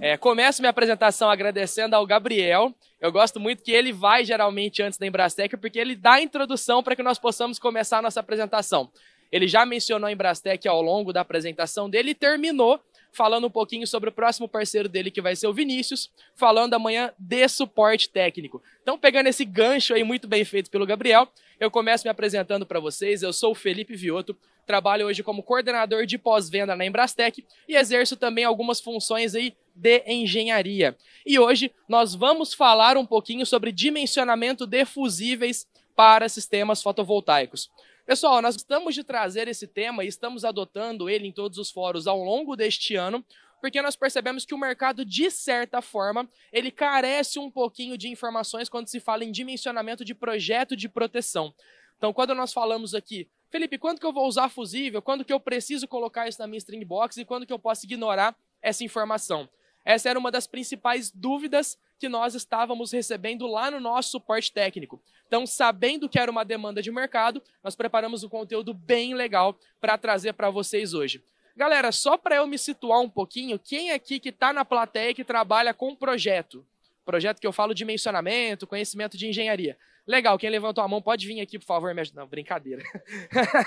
É, começo minha apresentação agradecendo ao Gabriel. Eu gosto muito que ele vai geralmente antes da Embrastec, porque ele dá a introdução para que nós possamos começar a nossa apresentação. Ele já mencionou a Embrastec ao longo da apresentação dele e terminou falando um pouquinho sobre o próximo parceiro dele, que vai ser o Vinícius, falando amanhã de suporte técnico. Então, pegando esse gancho aí muito bem feito pelo Gabriel, eu começo me apresentando para vocês. Eu sou o Felipe Vioto, trabalho hoje como coordenador de pós-venda na Embrastec e exerço também algumas funções aí de engenharia. E hoje nós vamos falar um pouquinho sobre dimensionamento de fusíveis para sistemas fotovoltaicos. Pessoal, nós estamos de trazer esse tema e estamos adotando ele em todos os fóruns ao longo deste ano, porque nós percebemos que o mercado, de certa forma, ele carece um pouquinho de informações quando se fala em dimensionamento de projeto de proteção. Então, quando nós falamos aqui, Felipe, quando que eu vou usar fusível? Quando que eu preciso colocar isso na minha string box e quando que eu posso ignorar essa informação? Essa era uma das principais dúvidas que nós estávamos recebendo lá no nosso suporte técnico. Então, sabendo que era uma demanda de mercado, nós preparamos um conteúdo bem legal para trazer para vocês hoje. Galera, só para eu me situar um pouquinho, quem aqui que está na plateia e que trabalha com projeto? Projeto que eu falo dimensionamento, conhecimento de engenharia. Legal, quem levantou a mão pode vir aqui, por favor, me ajuda. Não, brincadeira.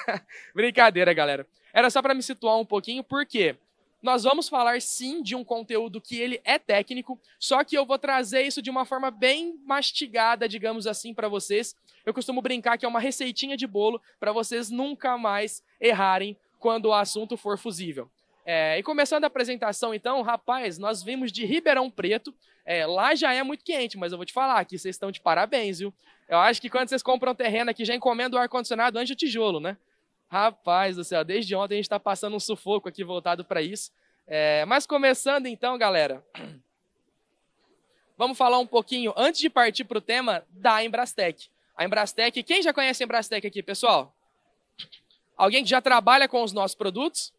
brincadeira, galera. Era só para me situar um pouquinho, por quê? Nós vamos falar sim de um conteúdo que ele é técnico, só que eu vou trazer isso de uma forma bem mastigada, digamos assim, para vocês. Eu costumo brincar que é uma receitinha de bolo para vocês nunca mais errarem quando o assunto for fusível. É, e começando a apresentação, então, rapaz, nós vimos de Ribeirão Preto. É, lá já é muito quente, mas eu vou te falar que vocês estão de parabéns, viu? Eu acho que quando vocês compram terreno aqui, já encomenda o ar-condicionado antes do tijolo, né? Rapaz do céu, desde ontem a gente está passando um sufoco aqui voltado para isso. É, mas começando então, galera, vamos falar um pouquinho, antes de partir para o tema, da Embrastec. A Embrastec, quem já conhece a Embrastec aqui, pessoal? Alguém que já trabalha com os nossos produtos?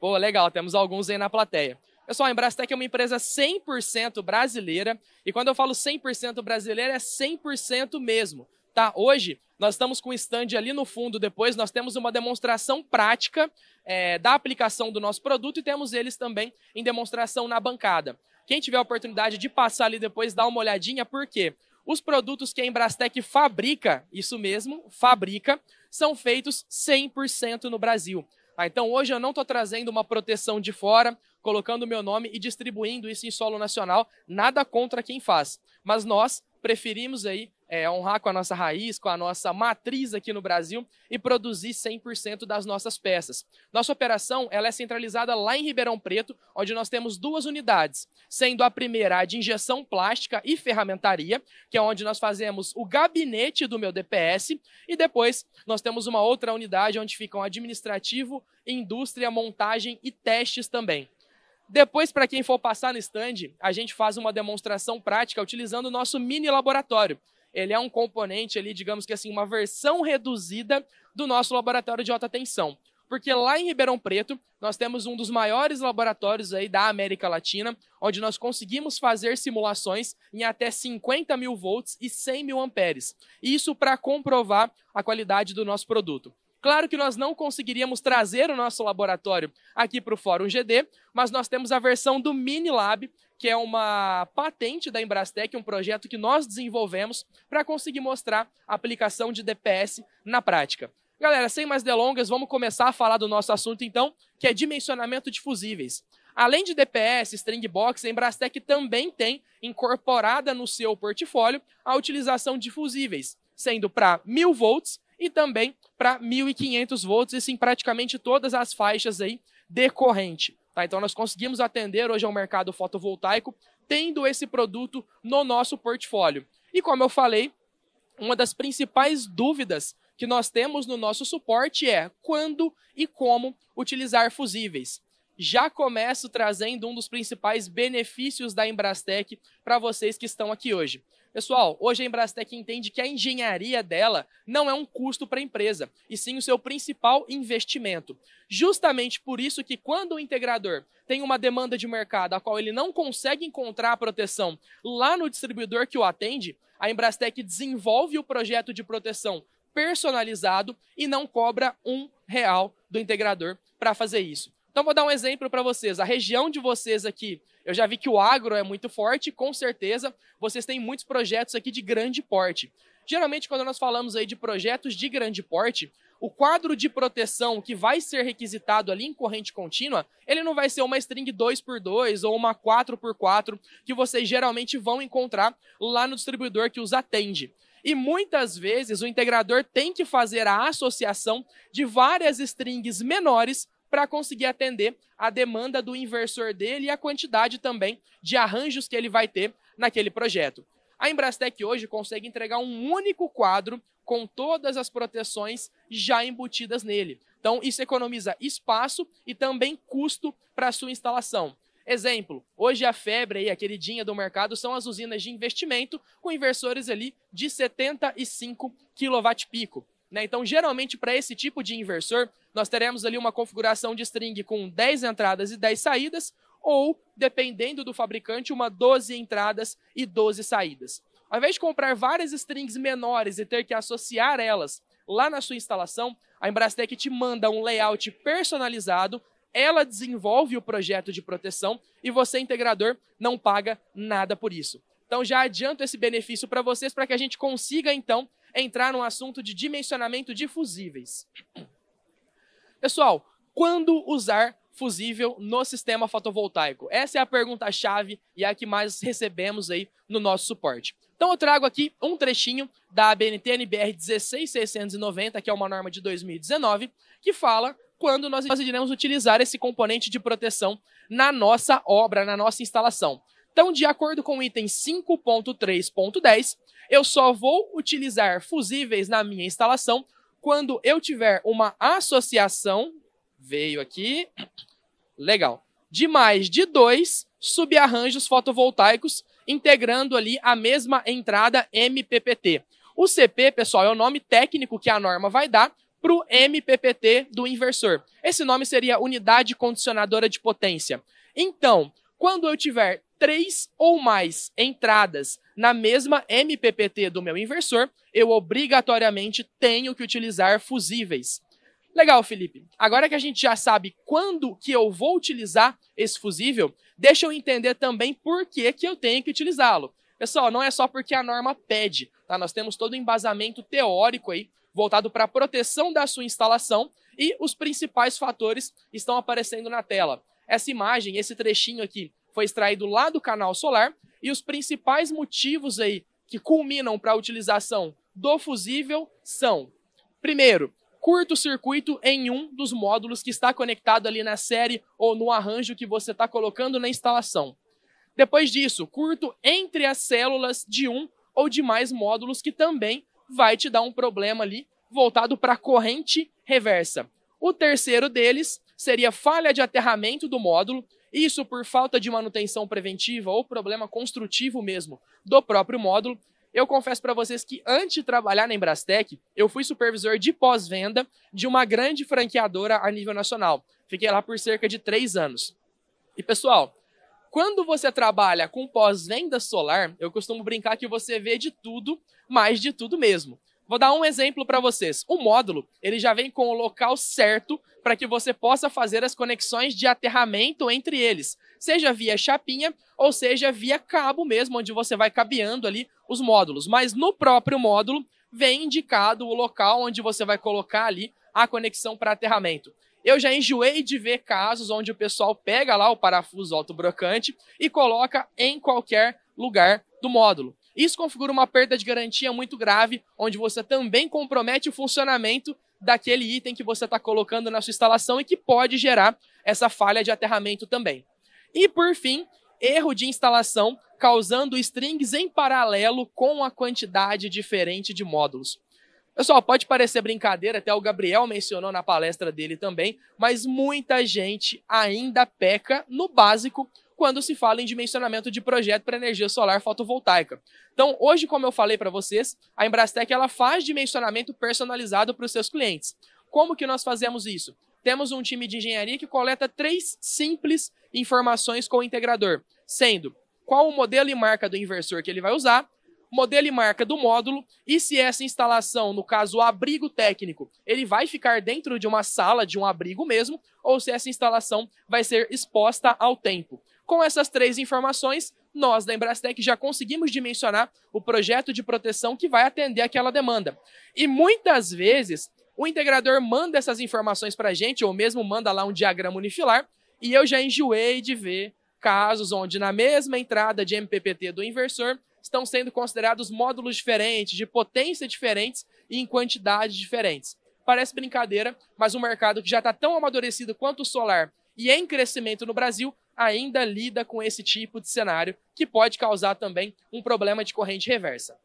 Pô, legal, temos alguns aí na plateia. Pessoal, a Embrastec é uma empresa 100% brasileira, e quando eu falo 100% brasileira, é 100% mesmo tá? Hoje nós estamos com o stand ali no fundo depois, nós temos uma demonstração prática é, da aplicação do nosso produto e temos eles também em demonstração na bancada. Quem tiver a oportunidade de passar ali depois, dá uma olhadinha, porque os produtos que a Embrastec fabrica, isso mesmo, fabrica, são feitos 100% no Brasil. Ah, então hoje eu não estou trazendo uma proteção de fora, colocando o meu nome e distribuindo isso em solo nacional, nada contra quem faz. Mas nós preferimos aí é, honrar com a nossa raiz, com a nossa matriz aqui no Brasil e produzir 100% das nossas peças. Nossa operação ela é centralizada lá em Ribeirão Preto, onde nós temos duas unidades, sendo a primeira a de injeção plástica e ferramentaria, que é onde nós fazemos o gabinete do meu DPS, e depois nós temos uma outra unidade onde ficam administrativo, indústria, montagem e testes também. Depois, para quem for passar no stand, a gente faz uma demonstração prática utilizando o nosso mini laboratório, ele é um componente ali, digamos que assim, uma versão reduzida do nosso laboratório de alta tensão. Porque lá em Ribeirão Preto, nós temos um dos maiores laboratórios aí da América Latina, onde nós conseguimos fazer simulações em até 50 mil volts e 100 mil amperes. Isso para comprovar a qualidade do nosso produto. Claro que nós não conseguiríamos trazer o nosso laboratório aqui para o Fórum GD, mas nós temos a versão do Mini Lab, que é uma patente da Embrastec, um projeto que nós desenvolvemos para conseguir mostrar a aplicação de DPS na prática. Galera, sem mais delongas, vamos começar a falar do nosso assunto então, que é dimensionamento de fusíveis. Além de DPS, string box, a Embrastec também tem incorporada no seu portfólio a utilização de fusíveis, sendo para 1000 volts e também para 1.500 volts, isso em praticamente todas as faixas aí decorrente. Tá? Então nós conseguimos atender hoje ao mercado fotovoltaico tendo esse produto no nosso portfólio. E como eu falei, uma das principais dúvidas que nós temos no nosso suporte é quando e como utilizar fusíveis. Já começo trazendo um dos principais benefícios da Embrastec para vocês que estão aqui hoje. Pessoal, hoje a Embrastec entende que a engenharia dela não é um custo para a empresa, e sim o seu principal investimento. Justamente por isso que quando o integrador tem uma demanda de mercado a qual ele não consegue encontrar a proteção lá no distribuidor que o atende, a Embrastec desenvolve o projeto de proteção personalizado e não cobra um real do integrador para fazer isso. Então, vou dar um exemplo para vocês. A região de vocês aqui, eu já vi que o agro é muito forte, com certeza vocês têm muitos projetos aqui de grande porte. Geralmente, quando nós falamos aí de projetos de grande porte, o quadro de proteção que vai ser requisitado ali em corrente contínua, ele não vai ser uma string 2x2 ou uma 4x4 que vocês geralmente vão encontrar lá no distribuidor que os atende. E muitas vezes o integrador tem que fazer a associação de várias strings menores para conseguir atender a demanda do inversor dele e a quantidade também de arranjos que ele vai ter naquele projeto. A Embrastec hoje consegue entregar um único quadro com todas as proteções já embutidas nele. Então, isso economiza espaço e também custo para sua instalação. Exemplo, hoje a febre aí, a queridinha do mercado, são as usinas de investimento com inversores ali de 75 kW pico. Né? Então, geralmente, para esse tipo de inversor, nós teremos ali uma configuração de string com 10 entradas e 10 saídas, ou, dependendo do fabricante, uma 12 entradas e 12 saídas. Ao invés de comprar várias strings menores e ter que associar elas lá na sua instalação, a Embrastec te manda um layout personalizado, ela desenvolve o projeto de proteção e você, integrador, não paga nada por isso. Então já adianto esse benefício para vocês para que a gente consiga, então, entrar num assunto de dimensionamento de fusíveis. Pessoal, quando usar fusível no sistema fotovoltaico? Essa é a pergunta-chave e é a que mais recebemos aí no nosso suporte. Então eu trago aqui um trechinho da BNT NBR 16690, que é uma norma de 2019, que fala quando nós iremos utilizar esse componente de proteção na nossa obra, na nossa instalação. Então, de acordo com o item 5.3.10, eu só vou utilizar fusíveis na minha instalação quando eu tiver uma associação, veio aqui, legal, de mais de dois subarranjos fotovoltaicos integrando ali a mesma entrada MPPT. O CP, pessoal, é o nome técnico que a norma vai dar para o MPPT do inversor. Esse nome seria unidade condicionadora de potência. Então, quando eu tiver três ou mais entradas na mesma MPPT do meu inversor, eu obrigatoriamente tenho que utilizar fusíveis. Legal, Felipe. Agora que a gente já sabe quando que eu vou utilizar esse fusível, deixa eu entender também por que, que eu tenho que utilizá-lo. Pessoal, não é só porque a norma pede, tá? Nós temos todo o embasamento teórico aí, voltado para a proteção da sua instalação, e os principais fatores estão aparecendo na tela. Essa imagem, esse trechinho aqui, foi extraído lá do canal solar e os principais motivos aí que culminam para a utilização do fusível são: primeiro, curto-circuito em um dos módulos que está conectado ali na série ou no arranjo que você está colocando na instalação. Depois disso, curto entre as células de um ou de mais módulos que também vai te dar um problema ali voltado para a corrente reversa. O terceiro deles seria falha de aterramento do módulo, isso por falta de manutenção preventiva ou problema construtivo mesmo do próprio módulo. Eu confesso para vocês que antes de trabalhar na Embrastec, eu fui supervisor de pós-venda de uma grande franqueadora a nível nacional. Fiquei lá por cerca de três anos. E pessoal, quando você trabalha com pós-venda solar, eu costumo brincar que você vê de tudo, mais de tudo mesmo. Vou dar um exemplo para vocês. O módulo, ele já vem com o local certo para que você possa fazer as conexões de aterramento entre eles, seja via chapinha ou seja via cabo mesmo, onde você vai cabeando ali os módulos. Mas no próprio módulo vem indicado o local onde você vai colocar ali a conexão para aterramento. Eu já enjoei de ver casos onde o pessoal pega lá o parafuso autobrocante e coloca em qualquer lugar do módulo. Isso configura uma perda de garantia muito grave, onde você também compromete o funcionamento daquele item que você está colocando na sua instalação e que pode gerar essa falha de aterramento também. E por fim, erro de instalação causando strings em paralelo com a quantidade diferente de módulos. Pessoal, pode parecer brincadeira, até o Gabriel mencionou na palestra dele também, mas muita gente ainda peca no básico quando se fala em dimensionamento de projeto para energia solar fotovoltaica. Então, hoje, como eu falei para vocês, a Embrastec ela faz dimensionamento personalizado para os seus clientes. Como que nós fazemos isso? Temos um time de engenharia que coleta três simples informações com o integrador, sendo qual o modelo e marca do inversor que ele vai usar, modelo e marca do módulo e se essa instalação, no caso o abrigo técnico, ele vai ficar dentro de uma sala, de um abrigo mesmo, ou se essa instalação vai ser exposta ao tempo. Com essas três informações, nós da Embrastec já conseguimos dimensionar o projeto de proteção que vai atender aquela demanda. E muitas vezes o integrador manda essas informações para a gente, ou mesmo manda lá um diagrama unifilar, e eu já enjoei de ver casos onde na mesma entrada de MPPT do inversor estão sendo considerados módulos diferentes, de potência diferentes e em quantidades diferentes. Parece brincadeira, mas um mercado que já está tão amadurecido quanto o solar e é em crescimento no Brasil ainda lida com esse tipo de cenário que pode causar também um problema de corrente reversa.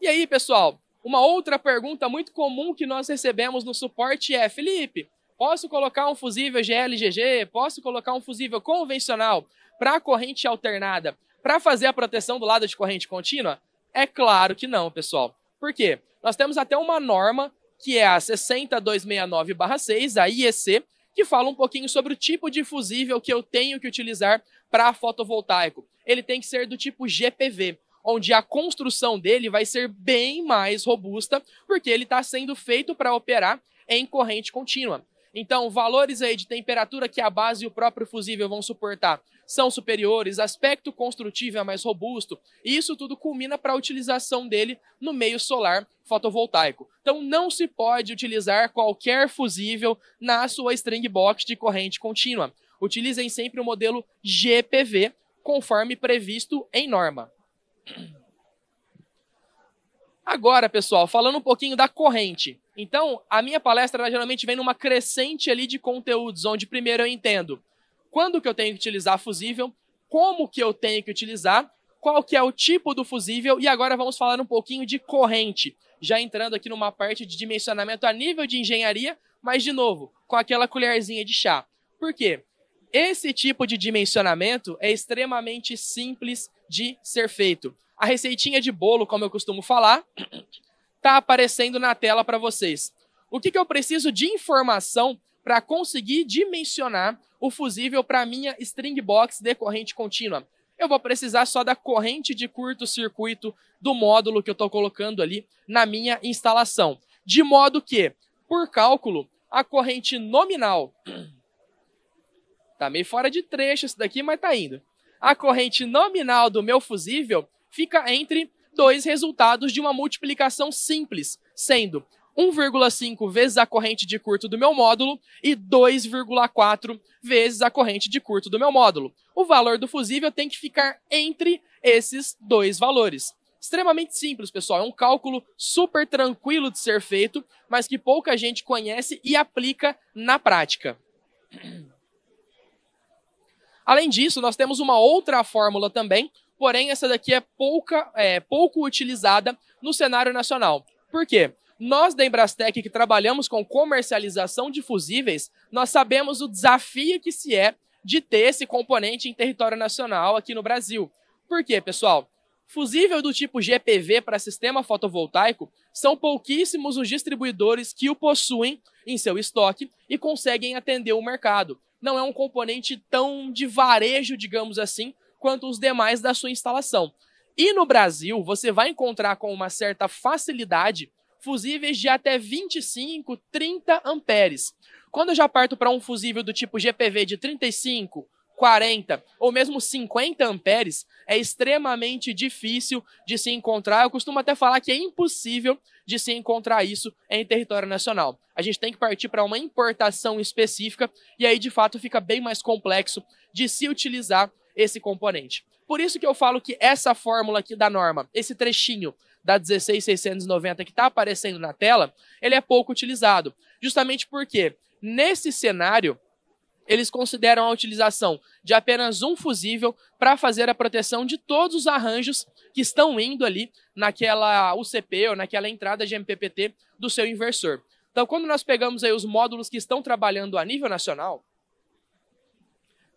E aí, pessoal, uma outra pergunta muito comum que nós recebemos no suporte é: Felipe, Posso colocar um fusível GLGG, posso colocar um fusível convencional para corrente alternada, para fazer a proteção do lado de corrente contínua? É claro que não, pessoal. Por quê? Nós temos até uma norma que é a 60269-6, a IEC, que fala um pouquinho sobre o tipo de fusível que eu tenho que utilizar para fotovoltaico. Ele tem que ser do tipo GPV, onde a construção dele vai ser bem mais robusta, porque ele está sendo feito para operar em corrente contínua. Então, valores aí de temperatura que a base e o próprio fusível vão suportar são superiores, aspecto construtivo é mais robusto, e isso tudo culmina para a utilização dele no meio solar fotovoltaico. Então, não se pode utilizar qualquer fusível na sua string box de corrente contínua. Utilizem sempre o modelo GPV, conforme previsto em norma. Agora, pessoal, falando um pouquinho da corrente. Então, a minha palestra ela, geralmente vem numa crescente ali de conteúdos, onde primeiro eu entendo quando que eu tenho que utilizar fusível, como que eu tenho que utilizar, qual que é o tipo do fusível e agora vamos falar um pouquinho de corrente, já entrando aqui numa parte de dimensionamento a nível de engenharia, mas de novo, com aquela colherzinha de chá. Por quê? Esse tipo de dimensionamento é extremamente simples de ser feito. A receitinha de bolo, como eu costumo falar, está aparecendo na tela para vocês. O que, que eu preciso de informação para conseguir dimensionar o fusível para minha string box de corrente contínua? Eu vou precisar só da corrente de curto-circuito do módulo que eu estou colocando ali na minha instalação. De modo que, por cálculo, a corrente nominal. está meio fora de trecho isso daqui, mas está indo. A corrente nominal do meu fusível fica entre dois resultados de uma multiplicação simples, sendo 1,5 vezes a corrente de curto do meu módulo e 2,4 vezes a corrente de curto do meu módulo. O valor do fusível tem que ficar entre esses dois valores. Extremamente simples, pessoal. É um cálculo super tranquilo de ser feito, mas que pouca gente conhece e aplica na prática. Além disso, nós temos uma outra fórmula também porém essa daqui é, pouca, é pouco utilizada no cenário nacional. Por quê? Nós da Embrastec, que trabalhamos com comercialização de fusíveis, nós sabemos o desafio que se é de ter esse componente em território nacional aqui no Brasil. Por quê, pessoal? Fusível do tipo GPV para sistema fotovoltaico, são pouquíssimos os distribuidores que o possuem em seu estoque e conseguem atender o mercado. Não é um componente tão de varejo, digamos assim, quanto os demais da sua instalação. E no Brasil, você vai encontrar com uma certa facilidade fusíveis de até 25, 30 amperes. Quando eu já parto para um fusível do tipo GPV de 35, 40 ou mesmo 50 amperes, é extremamente difícil de se encontrar. Eu costumo até falar que é impossível de se encontrar isso em território nacional. A gente tem que partir para uma importação específica e aí de fato fica bem mais complexo de se utilizar esse componente. Por isso que eu falo que essa fórmula aqui da norma, esse trechinho da 16690 que está aparecendo na tela, ele é pouco utilizado. Justamente porque, nesse cenário, eles consideram a utilização de apenas um fusível para fazer a proteção de todos os arranjos que estão indo ali naquela UCP ou naquela entrada de MPPT do seu inversor. Então, quando nós pegamos aí os módulos que estão trabalhando a nível nacional,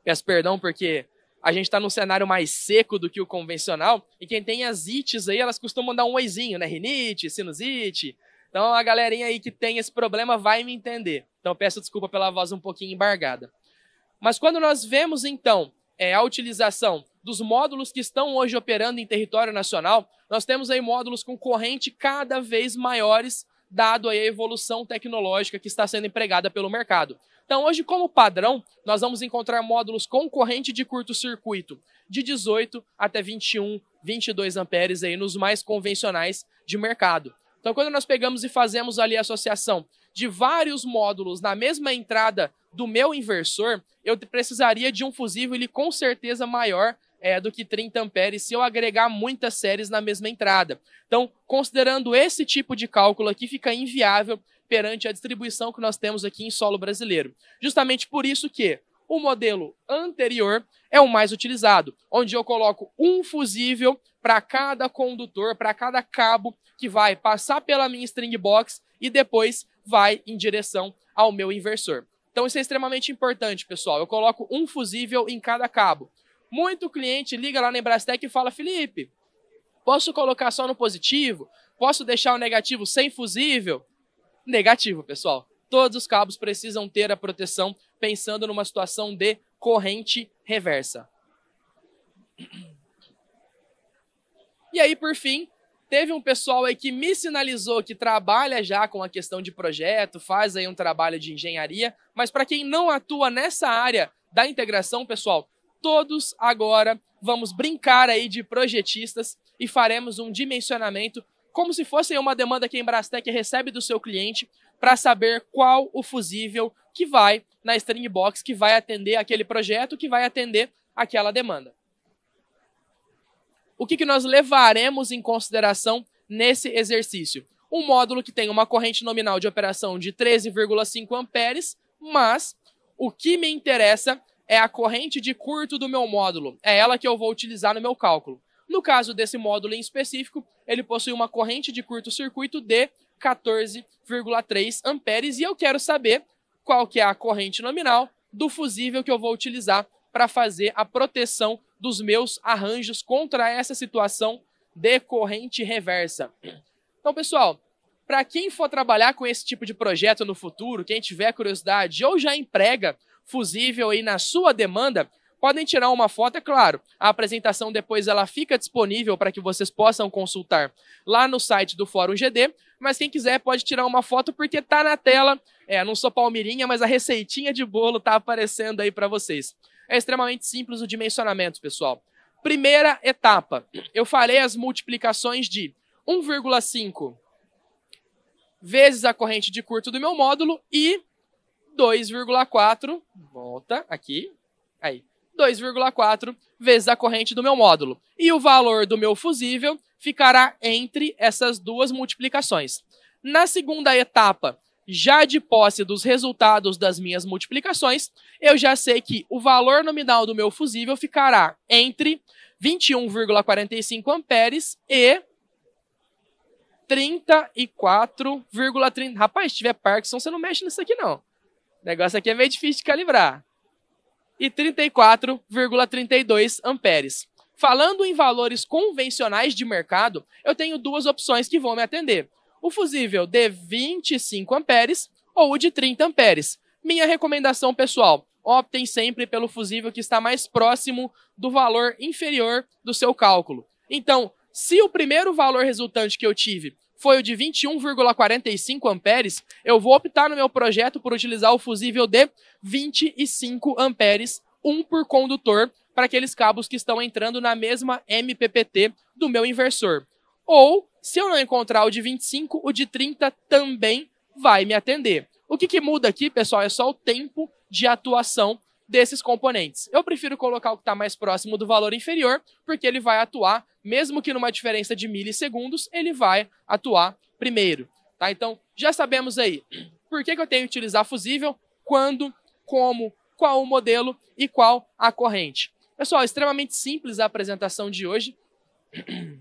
peço perdão porque a gente está num cenário mais seco do que o convencional, e quem tem as ites aí, elas costumam dar um oizinho, né? Rinite, sinusite. Então a galerinha aí que tem esse problema vai me entender. Então peço desculpa pela voz um pouquinho embargada. Mas quando nós vemos então é, a utilização dos módulos que estão hoje operando em território nacional, nós temos aí módulos com corrente cada vez maiores, dado aí a evolução tecnológica que está sendo empregada pelo mercado. Então, hoje, como padrão, nós vamos encontrar módulos concorrente de curto-circuito, de 18 até 21, 22 amperes aí nos mais convencionais de mercado. Então, quando nós pegamos e fazemos ali a associação de vários módulos na mesma entrada do meu inversor, eu precisaria de um fusível ele com certeza maior é, do que 30 amperes se eu agregar muitas séries na mesma entrada. Então, considerando esse tipo de cálculo aqui, fica inviável perante a distribuição que nós temos aqui em solo brasileiro. Justamente por isso que o modelo anterior é o mais utilizado, onde eu coloco um fusível para cada condutor, para cada cabo que vai passar pela minha string box e depois vai em direção ao meu inversor. Então isso é extremamente importante, pessoal. Eu coloco um fusível em cada cabo. Muito cliente liga lá na Embrastec e fala: "Felipe, posso colocar só no positivo? Posso deixar o negativo sem fusível?" negativo, pessoal. Todos os cabos precisam ter a proteção pensando numa situação de corrente reversa. E aí, por fim, teve um pessoal aí que me sinalizou que trabalha já com a questão de projeto, faz aí um trabalho de engenharia, mas para quem não atua nessa área da integração, pessoal, todos agora vamos brincar aí de projetistas e faremos um dimensionamento como se fosse uma demanda que a Embrastec recebe do seu cliente para saber qual o fusível que vai na string box, que vai atender aquele projeto, que vai atender aquela demanda. O que, que nós levaremos em consideração nesse exercício? Um módulo que tem uma corrente nominal de operação de 13,5 amperes, mas o que me interessa é a corrente de curto do meu módulo. É ela que eu vou utilizar no meu cálculo. No caso desse módulo em específico, ele possui uma corrente de curto-circuito de 14,3 amperes e eu quero saber qual que é a corrente nominal do fusível que eu vou utilizar para fazer a proteção dos meus arranjos contra essa situação de corrente reversa. Então, pessoal, para quem for trabalhar com esse tipo de projeto no futuro, quem tiver curiosidade ou já emprega fusível aí na sua demanda, Podem tirar uma foto, é claro. A apresentação depois ela fica disponível para que vocês possam consultar lá no site do Fórum GD. Mas quem quiser pode tirar uma foto porque tá na tela. É, não sou palmeirinha, mas a receitinha de bolo tá aparecendo aí para vocês. É extremamente simples o dimensionamento, pessoal. Primeira etapa. Eu farei as multiplicações de 1,5 vezes a corrente de curto do meu módulo e 2,4, volta aqui, aí, 2,4 vezes a corrente do meu módulo. E o valor do meu fusível ficará entre essas duas multiplicações. Na segunda etapa, já de posse dos resultados das minhas multiplicações, eu já sei que o valor nominal do meu fusível ficará entre 21,45 amperes e 34,30. Rapaz, se tiver Parkinson, você não mexe nisso aqui, não. O negócio aqui é meio difícil de calibrar e 34,32 amperes. Falando em valores convencionais de mercado, eu tenho duas opções que vão me atender. O fusível de 25 amperes ou o de 30 amperes. Minha recomendação pessoal, optem sempre pelo fusível que está mais próximo do valor inferior do seu cálculo. Então, se o primeiro valor resultante que eu tive foi o de 21,45 amperes, eu vou optar no meu projeto por utilizar o fusível de 25 amperes, um por condutor, para aqueles cabos que estão entrando na mesma MPPT do meu inversor. Ou, se eu não encontrar o de 25, o de 30 também vai me atender. O que, que muda aqui, pessoal, é só o tempo de atuação desses componentes. Eu prefiro colocar o que está mais próximo do valor inferior, porque ele vai atuar, mesmo que numa diferença de milissegundos, ele vai atuar primeiro. Tá? Então, já sabemos aí por que, que eu tenho que utilizar fusível, quando, como, qual o modelo e qual a corrente. Pessoal, extremamente simples a apresentação de hoje.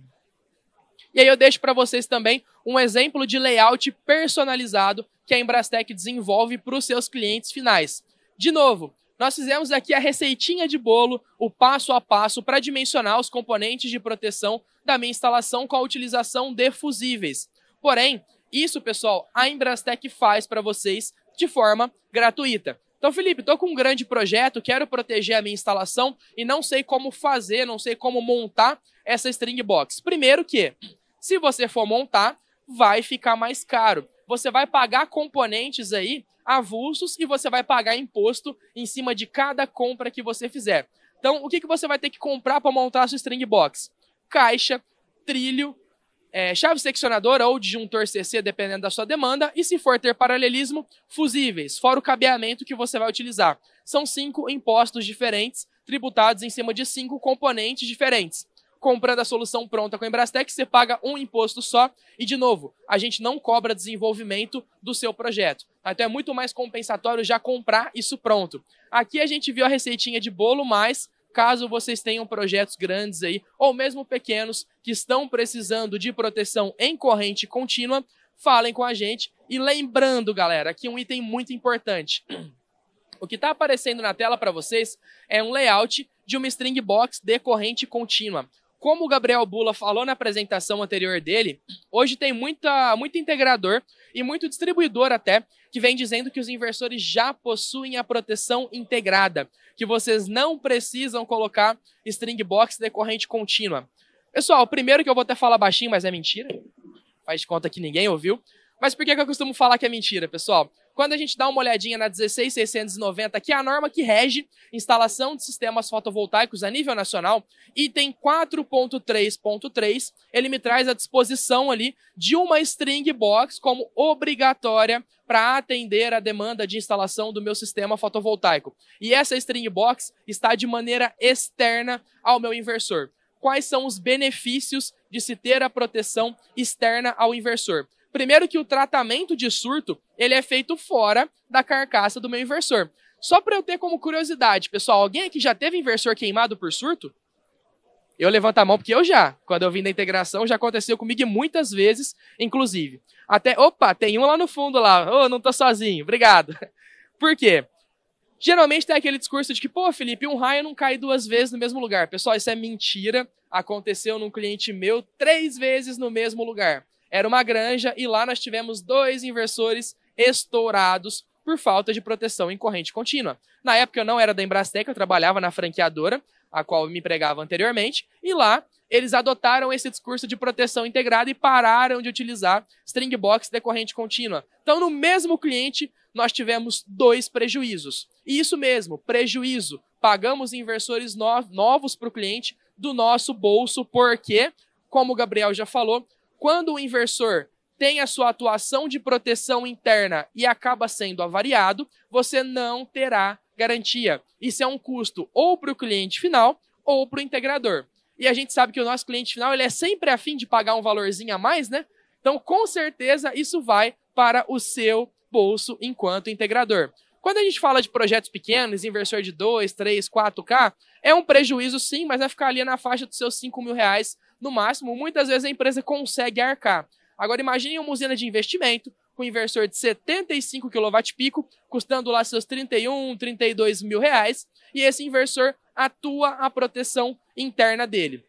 E aí eu deixo para vocês também um exemplo de layout personalizado que a Embrastec desenvolve para os seus clientes finais. De novo, nós fizemos aqui a receitinha de bolo, o passo a passo para dimensionar os componentes de proteção da minha instalação com a utilização de fusíveis. Porém, isso, pessoal, a Embrastec faz para vocês de forma gratuita. Então, Felipe, estou com um grande projeto, quero proteger a minha instalação e não sei como fazer, não sei como montar essa string box. Primeiro que, se você for montar, vai ficar mais caro você vai pagar componentes aí avulsos e você vai pagar imposto em cima de cada compra que você fizer. Então, o que, que você vai ter que comprar para montar a sua string box? Caixa, trilho, é, chave seccionadora ou disjuntor CC, dependendo da sua demanda, e se for ter paralelismo, fusíveis, fora o cabeamento que você vai utilizar. São cinco impostos diferentes, tributados em cima de cinco componentes diferentes. Comprando a solução pronta com a Embrastec, você paga um imposto só. E, de novo, a gente não cobra desenvolvimento do seu projeto. Tá? Então é muito mais compensatório já comprar isso pronto. Aqui a gente viu a receitinha de bolo, mas caso vocês tenham projetos grandes aí, ou mesmo pequenos, que estão precisando de proteção em corrente contínua, falem com a gente. E lembrando, galera, aqui um item muito importante. O que está aparecendo na tela para vocês é um layout de uma string box de corrente contínua como o Gabriel Bula falou na apresentação anterior dele, hoje tem muita, muito integrador e muito distribuidor até que vem dizendo que os inversores já possuem a proteção integrada, que vocês não precisam colocar string box decorrente contínua. Pessoal, primeiro que eu vou até falar baixinho, mas é mentira. Faz de conta que ninguém ouviu. Mas por que, que eu costumo falar que é mentira, pessoal? Quando a gente dá uma olhadinha na 16690, que é a norma que rege instalação de sistemas fotovoltaicos a nível nacional, item 4.3.3, ele me traz a disposição ali de uma string box como obrigatória para atender a demanda de instalação do meu sistema fotovoltaico. E essa string box está de maneira externa ao meu inversor. Quais são os benefícios de se ter a proteção externa ao inversor? Primeiro que o tratamento de surto, ele é feito fora da carcaça do meu inversor. Só para eu ter como curiosidade, pessoal, alguém aqui já teve inversor queimado por surto? Eu levanto a mão porque eu já, quando eu vim da integração, já aconteceu comigo muitas vezes, inclusive. Até, opa, tem um lá no fundo lá. Ô, oh, não tô sozinho. Obrigado. Por quê? Geralmente tem aquele discurso de que, pô, Felipe, um raio não cai duas vezes no mesmo lugar. Pessoal, isso é mentira. Aconteceu num cliente meu três vezes no mesmo lugar. Era uma granja e lá nós tivemos dois inversores estourados por falta de proteção em corrente contínua. Na época eu não era da Embrastec, eu trabalhava na franqueadora, a qual eu me empregava anteriormente, e lá eles adotaram esse discurso de proteção integrada e pararam de utilizar string box de corrente contínua. Então, no mesmo cliente, nós tivemos dois prejuízos. E isso mesmo, prejuízo. Pagamos inversores novos para o cliente do nosso bolso, porque, como o Gabriel já falou, quando o inversor tem a sua atuação de proteção interna e acaba sendo avariado, você não terá garantia. Isso é um custo ou para o cliente final ou para o integrador. E a gente sabe que o nosso cliente final ele é sempre afim de pagar um valorzinho a mais, né? Então, com certeza, isso vai para o seu bolso enquanto integrador. Quando a gente fala de projetos pequenos, inversor de 2, 3, 4K, é um prejuízo sim, mas vai ficar ali na faixa dos seus 5 mil reais no máximo. Muitas vezes a empresa consegue arcar. Agora imagine uma usina de investimento com inversor de 75 pico, custando lá seus 31, 32 mil reais, e esse inversor atua a proteção interna dele.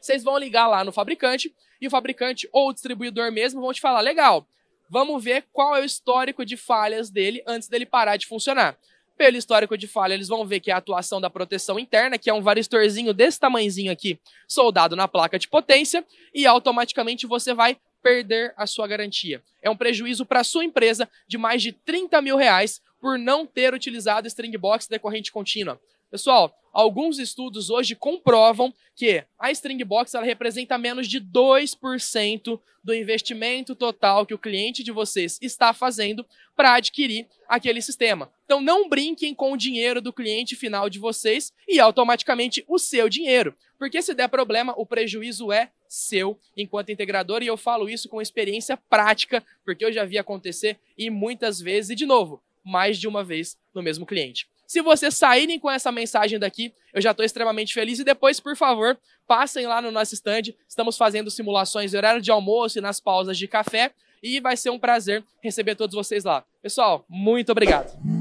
Vocês vão ligar lá no fabricante, e o fabricante ou o distribuidor mesmo vão te falar, legal, Vamos ver qual é o histórico de falhas dele antes dele parar de funcionar. Pelo histórico de falha, eles vão ver que é a atuação da proteção interna, que é um varistorzinho desse tamanhozinho aqui, soldado na placa de potência, e automaticamente você vai perder a sua garantia. É um prejuízo para a sua empresa de mais de 30 mil reais por não ter utilizado string box decorrente contínua. Pessoal, alguns estudos hoje comprovam que a string box ela representa menos de 2% do investimento total que o cliente de vocês está fazendo para adquirir aquele sistema. Então não brinquem com o dinheiro do cliente final de vocês e automaticamente o seu dinheiro, porque se der problema, o prejuízo é seu enquanto integrador e eu falo isso com experiência prática, porque eu já vi acontecer e muitas vezes e de novo mais de uma vez no mesmo cliente. Se vocês saírem com essa mensagem daqui, eu já estou extremamente feliz. E depois, por favor, passem lá no nosso stand. Estamos fazendo simulações em horário de almoço e nas pausas de café. E vai ser um prazer receber todos vocês lá. Pessoal, muito obrigado.